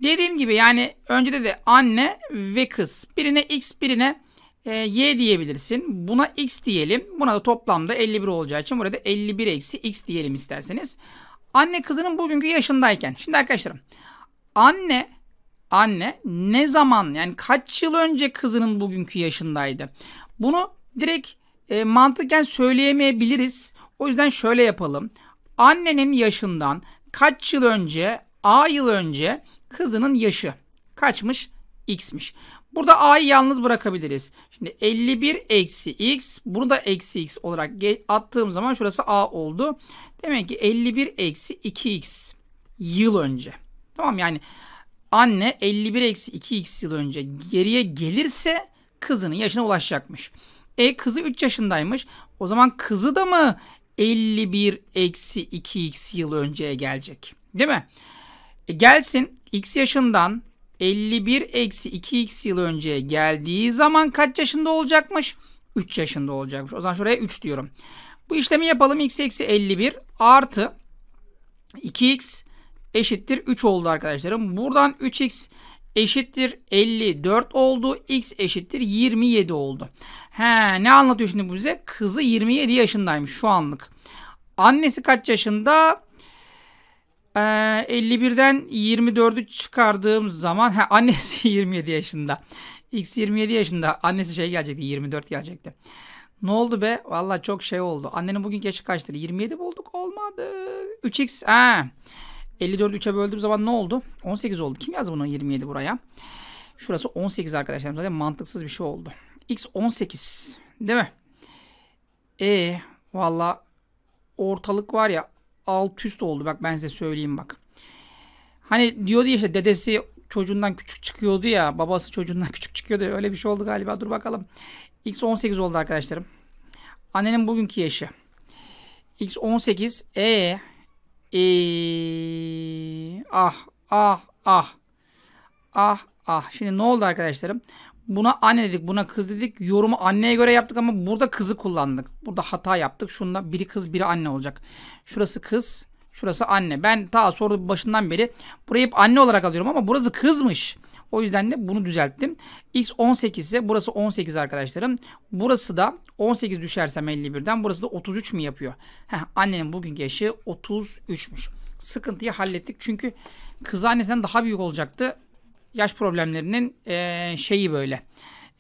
Dediğim gibi yani önce de anne ve kız. Birine x birine e, y diyebilirsin. Buna x diyelim. Buna da toplamda 51 olacağı için burada 51 eksi x diyelim isterseniz. Anne kızının bugünkü yaşındayken. Şimdi arkadaşlarım anne anne ne zaman yani kaç yıl önce kızının bugünkü yaşındaydı? Bunu direkt e, mantıken söyleyemeyebiliriz. O yüzden şöyle yapalım. Annenin yaşından kaç yıl önce A yıl önce kızının yaşı kaçmış? X'miş. Burada A'yı yalnız bırakabiliriz. Şimdi 51 eksi X. Bunu da eksi X olarak attığım zaman şurası A oldu. Demek ki 51 eksi 2X yıl önce. Tamam yani anne 51 eksi 2X yıl önce geriye gelirse kızının yaşına ulaşacakmış. E kızı 3 yaşındaymış. O zaman kızı da mı 51 eksi 2X yıl önceye gelecek? Değil mi? E gelsin x yaşından 51 eksi 2x yıl önce geldiği zaman kaç yaşında olacakmış? 3 yaşında olacakmış. O zaman şuraya 3 diyorum. Bu işlemi yapalım. x eksi 51 artı 2x eşittir 3 oldu arkadaşlarım. Buradan 3x eşittir 54 oldu. X eşittir 27 oldu. He, ne anlatıyor şimdi bu bize? Kızı 27 yaşındaymış şu anlık. Annesi kaç yaşında? Ee, 51'den 24'ü çıkardığım zaman ha, annesi 27 yaşında. X 27 yaşında. Annesi şey gelecekti 24 gelecekti. Ne oldu be? Valla çok şey oldu. Annenin bugün yaşı kaçtı? 27 bulduk. Olmadı. 3x. Ha. 54'ü 3'e böldüğüm zaman ne oldu? 18 oldu. Kim yazdı bunu 27 buraya? Şurası 18 arkadaşlar. Zaten mantıksız bir şey oldu. X 18. Değil mi? E valla ortalık var ya alt üst oldu. Bak ben size söyleyeyim bak. Hani diyordu ya işte dedesi çocuğundan küçük çıkıyordu ya. Babası çocuğundan küçük çıkıyordu. Öyle bir şey oldu galiba. Dur bakalım. X 18 oldu arkadaşlarım. Annenin bugünkü yaşı. X 18. E e ah ah ah. Ah ah. Şimdi ne oldu arkadaşlarım? Buna anne dedik, buna kız dedik. Yorumu anneye göre yaptık ama burada kızı kullandık. Burada hata yaptık. Şunda biri kız, biri anne olacak. Şurası kız, şurası anne. Ben daha soru başından beri burayı hep anne olarak alıyorum ama burası kızmış. O yüzden de bunu düzelttim. X 18 ise burası 18 arkadaşlarım. Burası da 18 düşersem 51'den burası da 33 mi yapıyor? Heh, annenin bugünkü yaşı 33'müş. Sıkıntıyı hallettik çünkü kız annesinden daha büyük olacaktı yaş problemlerinin e, şeyi böyle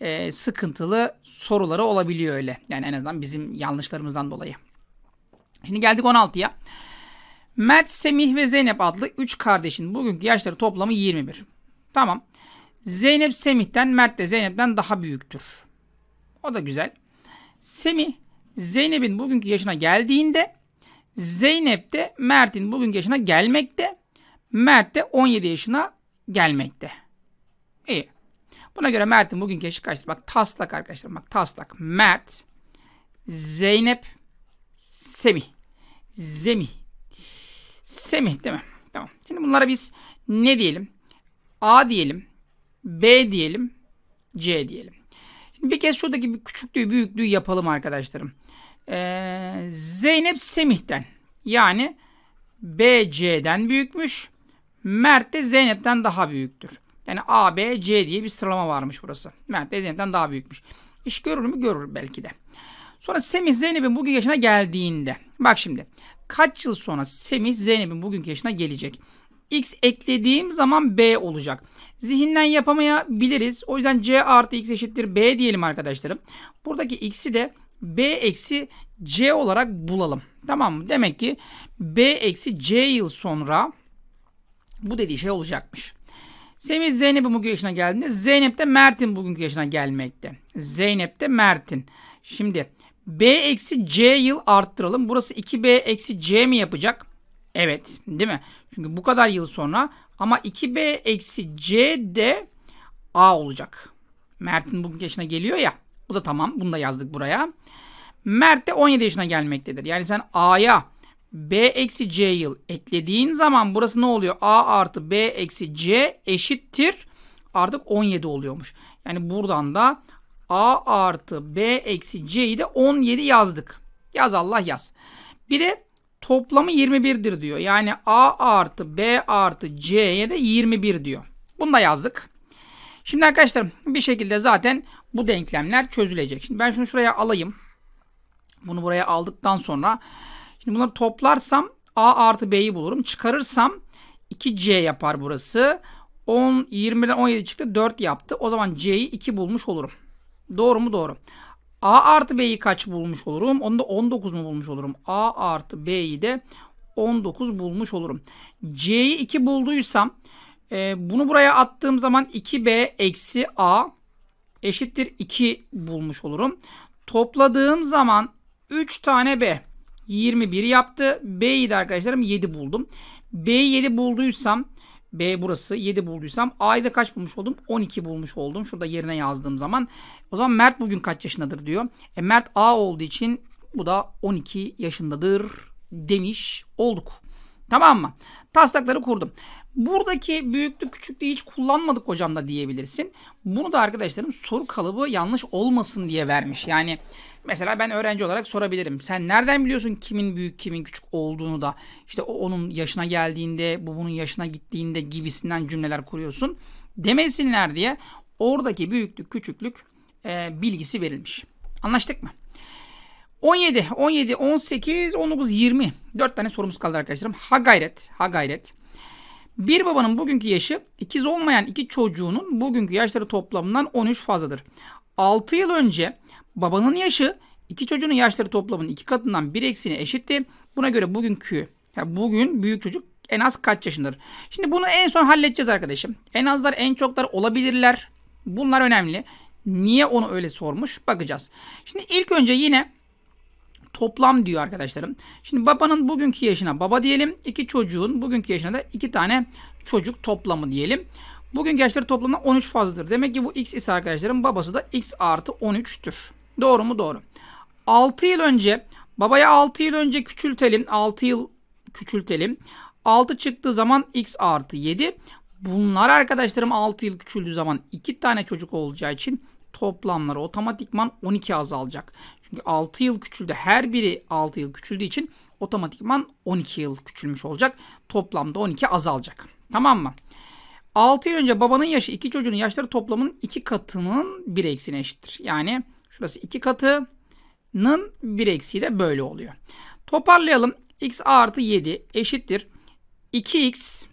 e, sıkıntılı soruları olabiliyor öyle. Yani en azından bizim yanlışlarımızdan dolayı. Şimdi geldik 16'ya. Mert, Semih ve Zeynep adlı 3 kardeşin bugünkü yaşları toplamı 21. Tamam. Zeynep Semih'ten, Mert de Zeynep'ten daha büyüktür. O da güzel. Semih, Zeynep'in bugünkü yaşına geldiğinde, Zeynep de Mert'in bugünkü yaşına gelmekte, Mert de 17 yaşına gelmekte. İyi. Buna göre Mert'in bugünkü eşi kaçtır? Bak taslak arkadaşlar. Bak taslak. Mert, Zeynep, Semih. Semih, Semih değil mi? Tamam. Şimdi bunlara biz ne diyelim? A diyelim. B diyelim. C diyelim. Şimdi bir kez şuradaki bir küçüklüğü büyüklüğü yapalım arkadaşlarım. Ee, Zeynep Semih'ten yani B C'den büyükmüş. Mert de Zeynep'ten daha büyüktür. Yani A, B, C diye bir sıralama varmış burası. Mert Zeynep'ten daha büyükmüş. İş görür mü? Görür belki de. Sonra Semih Zeynep'in bugün yaşına geldiğinde. Bak şimdi. Kaç yıl sonra Semih Zeynep'in bugünkü yaşına gelecek? X eklediğim zaman B olacak. Zihinden yapamayabiliriz. O yüzden C artı X eşittir B diyelim arkadaşlarım. Buradaki X'i de B eksi C olarak bulalım. Tamam mı? Demek ki B eksi C yıl sonra bu dediği şey olacakmış. Semih Zeynep bugün yaşına geldiğinde Zeynep de Mert'in bugünkü yaşına gelmekte. Zeynep de Mert'in. Şimdi B eksi C yıl arttıralım. Burası 2B eksi C mi yapacak? Evet değil mi? Çünkü bu kadar yıl sonra ama 2B eksi C de A olacak. Mert'in bugün yaşına geliyor ya. Bu da tamam. Bunu da yazdık buraya. Mert de 17 yaşına gelmektedir. Yani sen A'ya b eksi c yıl eklediğin zaman burası ne oluyor? a artı b eksi c eşittir artık 17 oluyormuş. Yani buradan da a artı b eksi c'yi de 17 yazdık. Yaz Allah yaz. Bir de toplamı 21'dir diyor. Yani a artı b artı c'ye de 21 diyor. Bunu da yazdık. Şimdi arkadaşlar bir şekilde zaten bu denklemler çözülecek. Şimdi ben şunu şuraya alayım. Bunu buraya aldıktan sonra Şimdi bunları toplarsam A artı B'yi bulurum. Çıkarırsam 2C yapar burası. 10, 20'den 17 çıktı. 4 yaptı. O zaman C'yi 2 bulmuş olurum. Doğru mu? Doğru. A artı B'yi kaç bulmuş olurum? Onu da 19 mu bulmuş olurum? A artı B'yi de 19 bulmuş olurum. C'yi 2 bulduysam e, bunu buraya attığım zaman 2B eksi A eşittir 2 bulmuş olurum. Topladığım zaman 3 tane B. 21 yaptı. B'yi de arkadaşlarım 7 buldum. B 7 bulduysam B burası 7 bulduysam A'yı da kaç bulmuş oldum? 12 bulmuş oldum. Şurada yerine yazdığım zaman. O zaman Mert bugün kaç yaşındadır diyor. E, Mert A olduğu için bu da 12 yaşındadır demiş olduk. Tamam mı? Taslakları kurdum. Buradaki büyüklü küçüklüğü hiç kullanmadık hocam da diyebilirsin. Bunu da arkadaşlarım soru kalıbı yanlış olmasın diye vermiş. Yani mesela ben öğrenci olarak sorabilirim. Sen nereden biliyorsun kimin büyük kimin küçük olduğunu da işte o onun yaşına geldiğinde bu bunun yaşına gittiğinde gibisinden cümleler kuruyorsun. Demesinler diye oradaki büyüklük küçüklük e, bilgisi verilmiş. Anlaştık mı? 17, 17, 18, 19, 20. 4 tane sorumuz kaldı arkadaşlarım. Ha gayret, ha gayret. Bir babanın bugünkü yaşı ikiz olmayan iki çocuğunun bugünkü yaşları toplamından 13 fazladır. 6 yıl önce babanın yaşı iki çocuğunun yaşları toplamının iki katından bir eksiğine eşitti. Buna göre bugünkü yani bugün büyük çocuk en az kaç yaşındadır? Şimdi bunu en son halledeceğiz arkadaşım. En azlar en çoklar olabilirler. Bunlar önemli. Niye onu öyle sormuş bakacağız. Şimdi ilk önce yine toplam diyor arkadaşlarım. Şimdi babanın bugünkü yaşına baba diyelim. iki çocuğun bugünkü yaşına da iki tane çocuk toplamı diyelim. Bugün gençleri toplamına 13 fazladır. Demek ki bu x ise arkadaşlarım babası da x artı 13'tür. Doğru mu? Doğru. 6 yıl önce babaya 6 yıl önce küçültelim. 6 yıl küçültelim. 6 çıktığı zaman x artı 7. Bunlar arkadaşlarım 6 yıl küçüldüğü zaman 2 tane çocuk olacağı için toplamları otomatikman 12 azalacak. Çünkü 6 yıl küçüldü. Her biri 6 yıl küçüldüğü için otomatikman 12 yıl küçülmüş olacak. Toplamda 12 azalacak. Tamam mı? 6 yıl önce babanın yaşı iki çocuğun yaşları toplamın 2 katının 1 eksine eşittir. Yani şurası 2 katının bir eksiği de böyle oluyor. Toparlayalım. x artı 7 eşittir. 2x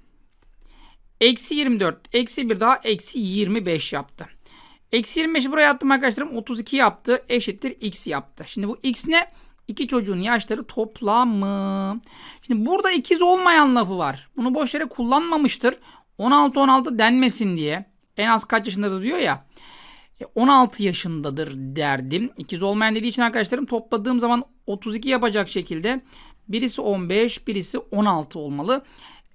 eksi 24 eksi 1 daha eksi 25 yaptı. Eksi 25'i buraya attım arkadaşlarım. 32 yaptı. Eşittir x yaptı. Şimdi bu x ne? İki çocuğun yaşları toplamı. Şimdi burada ikiz olmayan lafı var. Bunu boş yere kullanmamıştır. 16-16 denmesin diye. En az kaç yaşındadır diyor ya. 16 e, yaşındadır derdim. İkiz olmayan dediği için arkadaşlarım topladığım zaman 32 yapacak şekilde birisi 15, birisi 16 olmalı.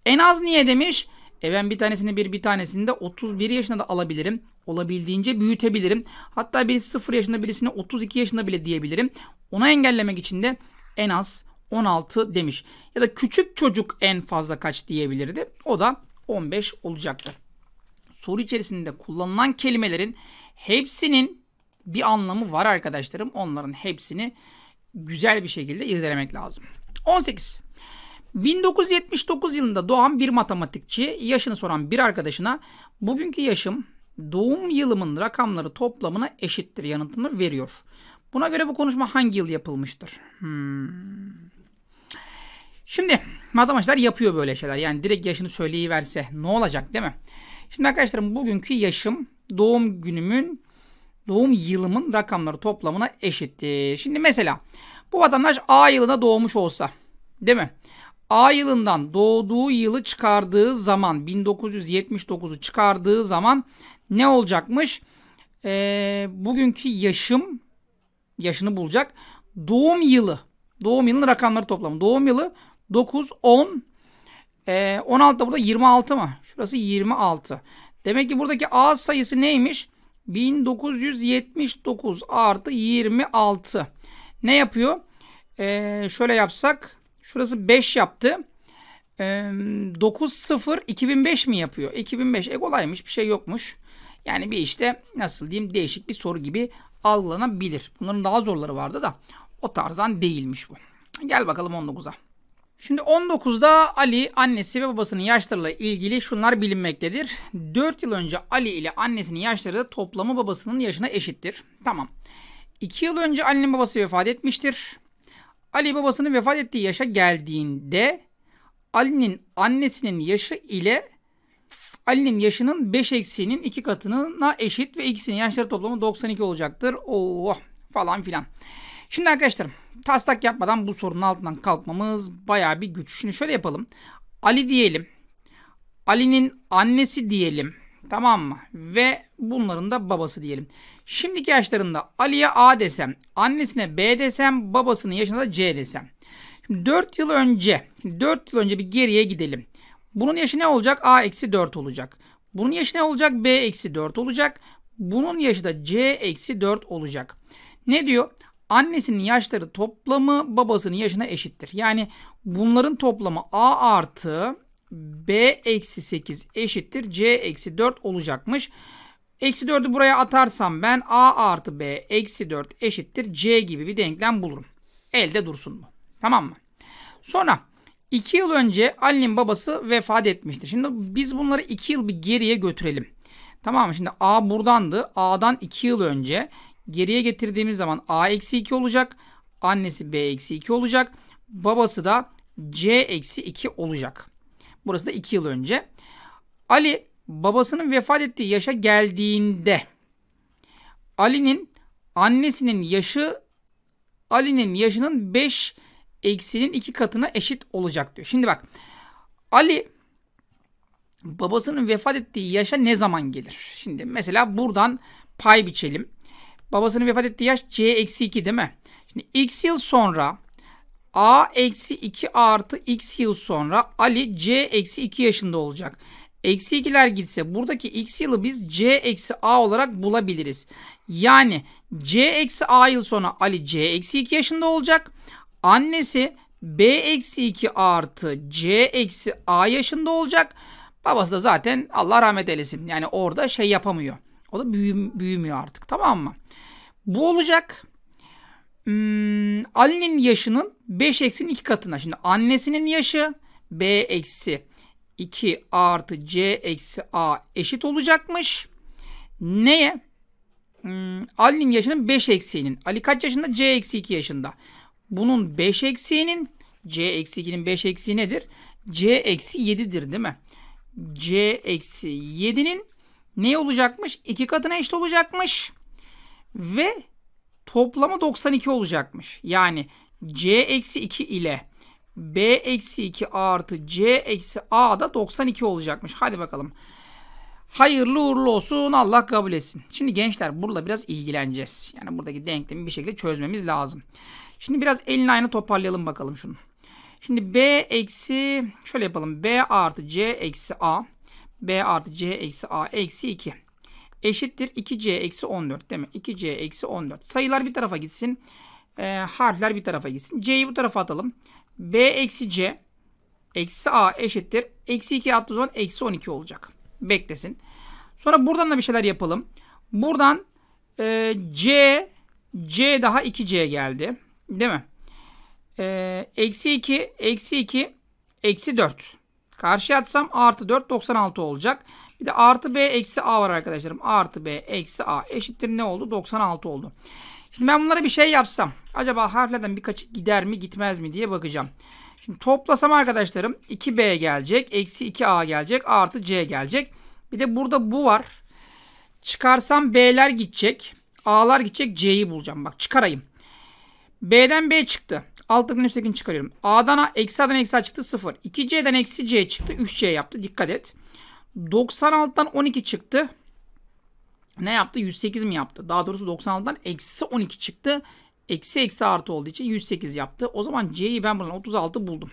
En az niye demiş? E ben bir tanesini bir bir tanesini de 31 yaşında da alabilirim. Olabildiğince büyütebilirim. Hatta bir 0 yaşında birisine 32 yaşında bile diyebilirim. Ona engellemek için de en az 16 demiş. Ya da küçük çocuk en fazla kaç diyebilirdi. O da 15 olacaktır. Soru içerisinde kullanılan kelimelerin hepsinin bir anlamı var arkadaşlarım. Onların hepsini güzel bir şekilde irdelemek lazım. 18. 1979 yılında doğan bir matematikçi yaşını soran bir arkadaşına bugünkü yaşım doğum yılımın rakamları toplamına eşittir yanıtını veriyor. Buna göre bu konuşma hangi yıl yapılmıştır? Hmm. Şimdi matematikçiler yapıyor böyle şeyler. Yani direkt yaşını söyleyiverse ne olacak değil mi? Şimdi arkadaşlarım bugünkü yaşım doğum günümün doğum yılımın rakamları toplamına eşittir. Şimdi mesela bu vatandaş A yılında doğmuş olsa değil mi? A yılından doğduğu yılı çıkardığı zaman 1979'u çıkardığı zaman ne olacakmış? Ee, bugünkü yaşım yaşını bulacak. Doğum yılı. Doğum yılının rakamları toplamı. Doğum yılı 9, 10, e, 16 da burada 26 mı? Şurası 26. Demek ki buradaki A sayısı neymiş? 1979 artı 26. Ne yapıyor? E, şöyle yapsak Şurası 5 yaptı. E, ee, 9-0-2005 mi yapıyor? 2005 e kolaymış bir şey yokmuş. Yani bir işte nasıl diyeyim değişik bir soru gibi algılanabilir. Bunların daha zorları vardı da o tarzdan değilmiş bu. Gel bakalım 19'a. Şimdi 19'da Ali annesi ve babasının yaşlarıyla ilgili şunlar bilinmektedir. 4 yıl önce Ali ile annesinin yaşları toplamı babasının yaşına eşittir. Tamam. 2 yıl önce annenin babası vefat etmiştir. Ali babasının vefat ettiği yaşa geldiğinde Ali'nin annesinin yaşı ile Ali'nin yaşının 5 eksiğinin 2 katına eşit ve ikisinin yaşları toplamı 92 olacaktır. Oh falan filan. Şimdi arkadaşlar taslak yapmadan bu sorunun altından kalkmamız baya bir güç. Şimdi şöyle yapalım. Ali diyelim. Ali'nin annesi diyelim. Tamam mı? Ve bunların da babası diyelim. Şimdiki yaşlarında Ali'ye A desem, annesine B desem, babasının yaşına da C desem. Şimdi 4 yıl önce, 4 yıl önce bir geriye gidelim. Bunun yaşı ne olacak? A eksi 4 olacak. Bunun yaşı ne olacak? B eksi 4 olacak. Bunun yaşı da C eksi 4 olacak. Ne diyor? Annesinin yaşları toplamı babasının yaşına eşittir. Yani bunların toplamı A artı B eksi 8 eşittir C eksi 4 olacakmış. Eksi 4'ü buraya atarsam ben A artı B eksi 4 eşittir C gibi bir denklem bulurum. Elde dursun bu. Tamam mı? Sonra 2 yıl önce Ali'nin babası vefat etmiştir. Şimdi biz bunları 2 yıl bir geriye götürelim. Tamam mı? Şimdi A buradandı. A'dan 2 yıl önce geriye getirdiğimiz zaman A eksi 2 olacak. Annesi B eksi 2 olacak. Babası da C eksi 2 olacak. Burası da 2 yıl önce. Ali babasının vefat ettiği yaşa geldiğinde Ali'nin annesinin yaşı Ali'nin yaşının 5 eksinin 2 katına eşit olacak diyor. Şimdi bak Ali babasının vefat ettiği yaşa ne zaman gelir? Şimdi mesela buradan pay biçelim. Babasının vefat ettiği yaş C-2 değil mi? Şimdi x yıl sonra A eksi 2 artı x yıl sonra Ali C eksi 2 yaşında olacak. Eksi 2'ler gitse buradaki x yılı biz C eksi A olarak bulabiliriz. Yani C eksi A yıl sonra Ali C eksi 2 yaşında olacak. Annesi B eksi 2 artı C eksi A yaşında olacak. Babası da zaten Allah rahmet eylesin. Yani orada şey yapamıyor. O da büyüm, büyümüyor artık tamam mı? Bu olacak. Hmm, Ali'nin yaşının 5 eksinin 2 katına. Şimdi annesinin yaşı B eksi 2 artı C eksi A eşit olacakmış. Neye? Hmm, Ali'nin yaşının 5 eksiğinin. Ali kaç yaşında? C eksi 2 yaşında. Bunun 5 eksiğinin C eksi 2'nin 5 eksiği nedir? C eksi 7'dir değil mi? C eksi 7'nin ne olacakmış? 2 katına eşit olacakmış. Ve Toplama 92 olacakmış. Yani C eksi 2 ile B eksi 2 artı C eksi A da 92 olacakmış. Hadi bakalım. Hayırlı uğurlu olsun Allah kabul etsin. Şimdi gençler burada biraz ilgileneceğiz. Yani buradaki denklemi bir şekilde çözmemiz lazım. Şimdi biraz elini aynı toparlayalım bakalım şunu. Şimdi B eksi şöyle yapalım. B artı C eksi A. B artı C eksi A eksi 2 eşittir 2c eksi 14 demek. 2c eksi 14. Sayılar bir tarafa gitsin. E, harfler bir tarafa gitsin. c'yi bu tarafa atalım. b eksi c eksi a eşittir. Eksi 2 attığımız zaman eksi 12 olacak. Beklesin. Sonra buradan da bir şeyler yapalım. Buradan e, c c daha 2c geldi. Değil mi? E, eksi 2 eksi 2 eksi 4. Karşıya atsam artı 4 96 olacak. Bir de artı b eksi a var arkadaşlarım. Artı b eksi a eşittir ne oldu? 96 oldu. Şimdi ben bunlara bir şey yapsam. Acaba harflerden birkaçı gider mi gitmez mi diye bakacağım. Şimdi toplasam arkadaşlarım 2b gelecek. Eksi 2a gelecek. Artı c gelecek. Bir de burada bu var. Çıkarsam b'ler gidecek. A'lar gidecek. C'yi bulacağım. Bak çıkarayım. B'den B çıktı. Alttakini üsttekini çıkarıyorum. A'dan A, eksi A'dan eksi A çıktı 0. 2C'den eksi C çıktı. 3C yaptı. Dikkat et. 96'dan 12 çıktı. Ne yaptı? 108 mi yaptı? Daha doğrusu 96'dan eksi 12 çıktı. Eksi eksi artı olduğu için 108 yaptı. O zaman C'yi ben buradan 36 buldum.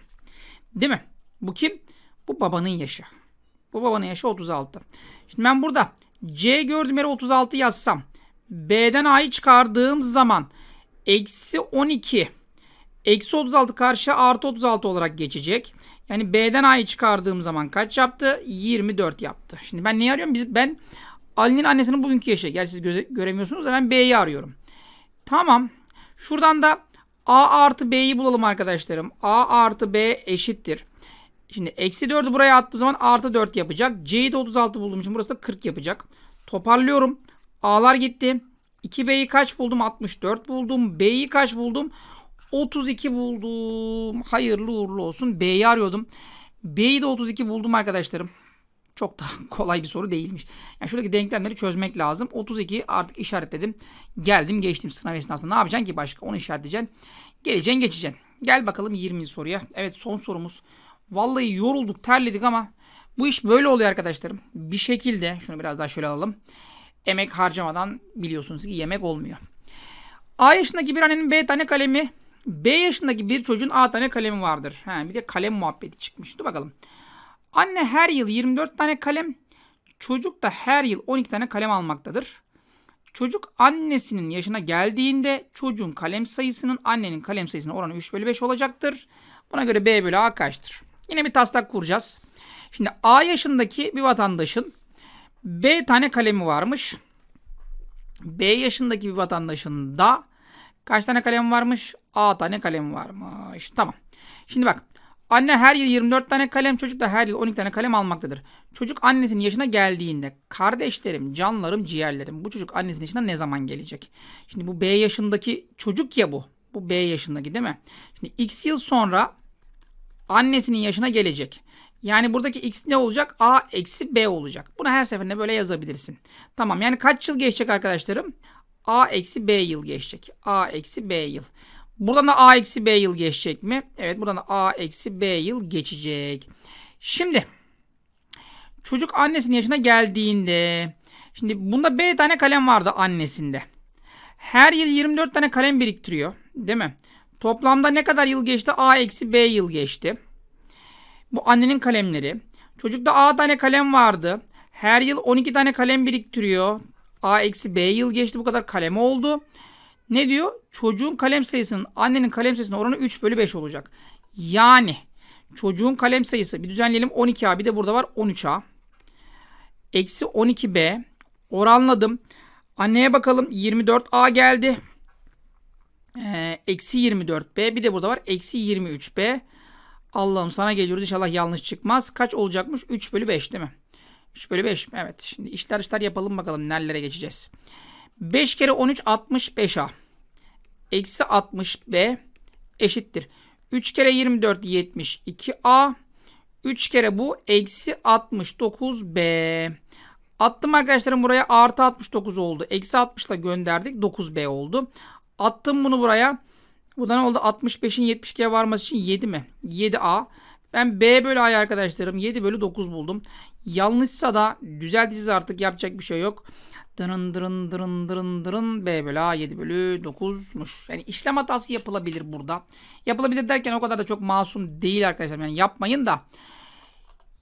Değil mi? Bu kim? Bu babanın yaşı. Bu babanın yaşı 36. Şimdi ben burada C gördüğüm yere 36 yazsam. B'den A'yı çıkardığım zaman eksi 12 eksi 36 karşı artı 36 olarak geçecek. Yani B'den A'yı çıkardığım zaman kaç yaptı? 24 yaptı. Şimdi ben neyi arıyorum? Biz, ben Ali'nin annesinin bugünkü yaşı. Gerçi siz göze, göremiyorsunuz da ben B'yi arıyorum. Tamam. Şuradan da A artı B'yi bulalım arkadaşlarım. A artı B eşittir. Şimdi eksi 4'ü buraya attığım zaman artı 4 yapacak. C'yi de 36 bulduğum için burası da 40 yapacak. Toparlıyorum. A'lar gitti. 2B'yi kaç buldum? 64 buldum. B'yi kaç buldum? 32 buldum. Hayırlı uğurlu olsun. B'yi arıyordum. B'yi de 32 buldum arkadaşlarım. Çok da kolay bir soru değilmiş. Yani şuradaki denklemleri çözmek lazım. 32 artık işaretledim. Geldim geçtim sınav esnasında. Ne yapacaksın ki başka? Onu işaretleyeceksin. Geleceksin geçeceksin. Gel bakalım 20. soruya. Evet son sorumuz. Vallahi yorulduk terledik ama bu iş böyle oluyor arkadaşlarım. Bir şekilde şunu biraz daha şöyle alalım. Emek harcamadan biliyorsunuz ki yemek olmuyor. A yaşındaki bir annenin B tane kalemi B yaşındaki bir çocuğun A tane kalemi vardır. He, bir de kalem muhabbeti çıkmıştı bakalım. Anne her yıl 24 tane kalem, çocuk da her yıl 12 tane kalem almaktadır. Çocuk annesinin yaşına geldiğinde çocuğun kalem sayısının annenin kalem sayısının oranı 3 bölü 5 olacaktır. Buna göre B bölü A kaçtır? Yine bir taslak kuracağız. Şimdi A yaşındaki bir vatandaşın B tane kalemi varmış. B yaşındaki bir vatandaşın da Kaç tane kalem varmış? A tane kalem varmış. Tamam. Şimdi bak. Anne her yıl 24 tane kalem, çocuk da her yıl 12 tane kalem almaktadır. Çocuk annesinin yaşına geldiğinde kardeşlerim, canlarım, ciğerlerim bu çocuk annesinin yaşına ne zaman gelecek? Şimdi bu B yaşındaki çocuk ya bu. Bu B yaşındaki değil mi? Şimdi X yıl sonra annesinin yaşına gelecek. Yani buradaki x ne olacak? A eksi B olacak. Bunu her seferinde böyle yazabilirsin. Tamam yani kaç yıl geçecek arkadaşlarım? A eksi B yıl geçecek. A eksi B yıl. Buradan da A eksi B yıl geçecek mi? Evet buradan da A eksi B yıl geçecek. Şimdi çocuk annesinin yaşına geldiğinde şimdi bunda B tane kalem vardı annesinde. Her yıl 24 tane kalem biriktiriyor. Değil mi? Toplamda ne kadar yıl geçti? A eksi B yıl geçti. Bu annenin kalemleri. Çocukta A tane kalem vardı. Her yıl 12 tane kalem biriktiriyor. A eksi B yıl geçti bu kadar kalem oldu. Ne diyor? Çocuğun kalem sayısının annenin kalem sayısının oranı 3 bölü 5 olacak. Yani çocuğun kalem sayısı bir düzenleyelim 12A bir de burada var 13A. Eksi 12B oranladım. Anneye bakalım 24A geldi. Ee, eksi 24B bir de burada var eksi 23B. Allah'ım sana geliyoruz inşallah yanlış çıkmaz. Kaç olacakmış? 3 bölü 5 değil mi? 3 bölü 5 mi? Evet. Şimdi işler işler yapalım bakalım nerelere geçeceğiz. 5 kere 13 65A. Eksi 60B eşittir. 3 kere 24 72A. 3 kere bu eksi 69B. Attım arkadaşlarım buraya artı 69 oldu. Eksi 60 ile gönderdik. 9B oldu. Attım bunu buraya. Bu da ne oldu? 65'in 72'ye varması için 7 mi? 7A. Ben B bölü A'yı arkadaşlarım 7 bölü 9 buldum. Yanlışsa da düzelteceğiz artık yapacak bir şey yok. Dırın dırın dırın dırın dırın B bölü A 7 bölü 9'muş. Yani işlem hatası yapılabilir burada. Yapılabilir derken o kadar da çok masum değil arkadaşlar. Yani yapmayın da.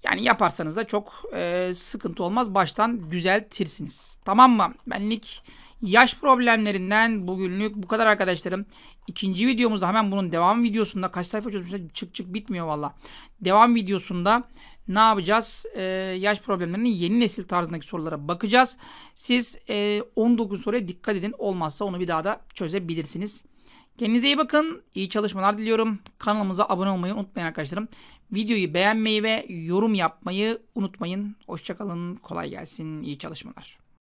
Yani yaparsanız da çok e, sıkıntı olmaz. Baştan düzeltirsiniz. Tamam mı? Benlik Yaş problemlerinden bugünlük bu kadar arkadaşlarım. İkinci videomuzda hemen bunun devam videosunda kaç sayfa çözmüşler çık çık bitmiyor valla. Devam videosunda ne yapacağız? Ee, yaş problemlerinin yeni nesil tarzındaki sorulara bakacağız. Siz e, 19 soruya dikkat edin. Olmazsa onu bir daha da çözebilirsiniz. Kendinize iyi bakın. İyi çalışmalar diliyorum. Kanalımıza abone olmayı unutmayın arkadaşlarım. Videoyu beğenmeyi ve yorum yapmayı unutmayın. Hoşçakalın. Kolay gelsin. İyi çalışmalar.